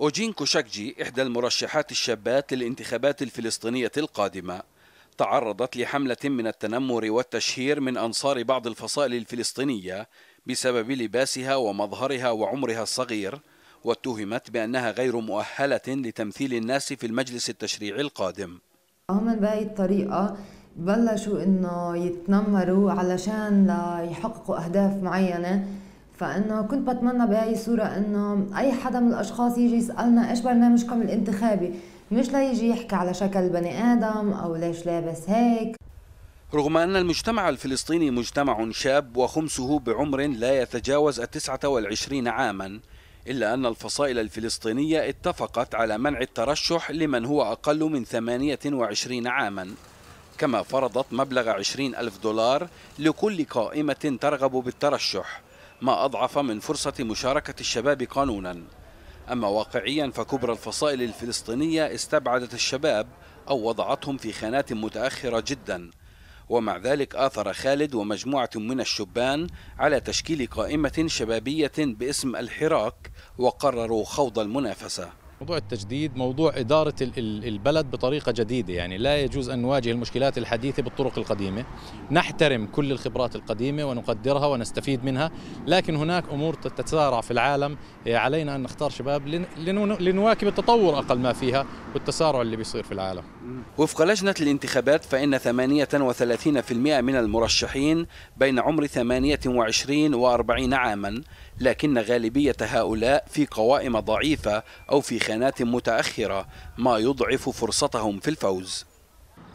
أوجين كوشاكجي إحدى المرشحات الشابات للانتخابات الفلسطينية القادمة تعرضت لحملة من التنمر والتشهير من أنصار بعض الفصائل الفلسطينية بسبب لباسها ومظهرها وعمرها الصغير واتهمت بأنها غير مؤهلة لتمثيل الناس في المجلس التشريعي القادم هم بهي الطريقة بلشوا إنه يتنمروا علشان يحققوا أهداف معينة فانه كنت بتمنى بهاي الصوره انه اي حدا من الاشخاص يجي يسالنا ايش برنامجكم الانتخابي مش ليجي يحكي على شكل بني ادم او ليش لابس هيك رغم أن المجتمع الفلسطيني مجتمع شاب وخمسه بعمر لا يتجاوز التسعة والعشرين عاما إلا أن الفصائل الفلسطينية اتفقت على منع الترشح لمن هو أقل من 28 عاما كما فرضت مبلغ 20 ألف دولار لكل قائمة ترغب بالترشح ما أضعف من فرصة مشاركة الشباب قانونا أما واقعيا فكبرى الفصائل الفلسطينية استبعدت الشباب أو وضعتهم في خانات متأخرة جدا ومع ذلك آثر خالد ومجموعة من الشبان على تشكيل قائمة شبابية باسم الحراك وقرروا خوض المنافسة موضوع التجديد موضوع إدارة البلد بطريقة جديدة يعني لا يجوز أن نواجه المشكلات الحديثة بالطرق القديمة نحترم كل الخبرات القديمة ونقدرها ونستفيد منها لكن هناك أمور تتسارع في العالم إيه، علينا أن نختار شباب لنواكب التطور أقل ما فيها والتسارع اللي بيصير في العالم وفق لجنة الانتخابات فإن 38% من المرشحين بين عمر 28 و 40 عاما لكن غالبية هؤلاء في قوائم ضعيفة أو في خانات متأخرة ما يضعف فرصتهم في الفوز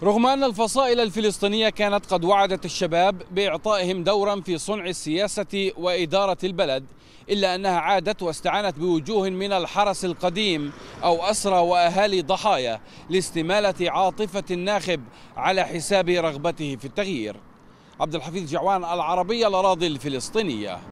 رغم أن الفصائل الفلسطينية كانت قد وعدت الشباب بإعطائهم دورا في صنع السياسة وإدارة البلد إلا أنها عادت واستعانت بوجوه من الحرس القديم أو أسرى وأهالي ضحايا لاستمالة عاطفة الناخب على حساب رغبته في التغيير عبد الحفيظ جعوان العربية الأراضي الفلسطينية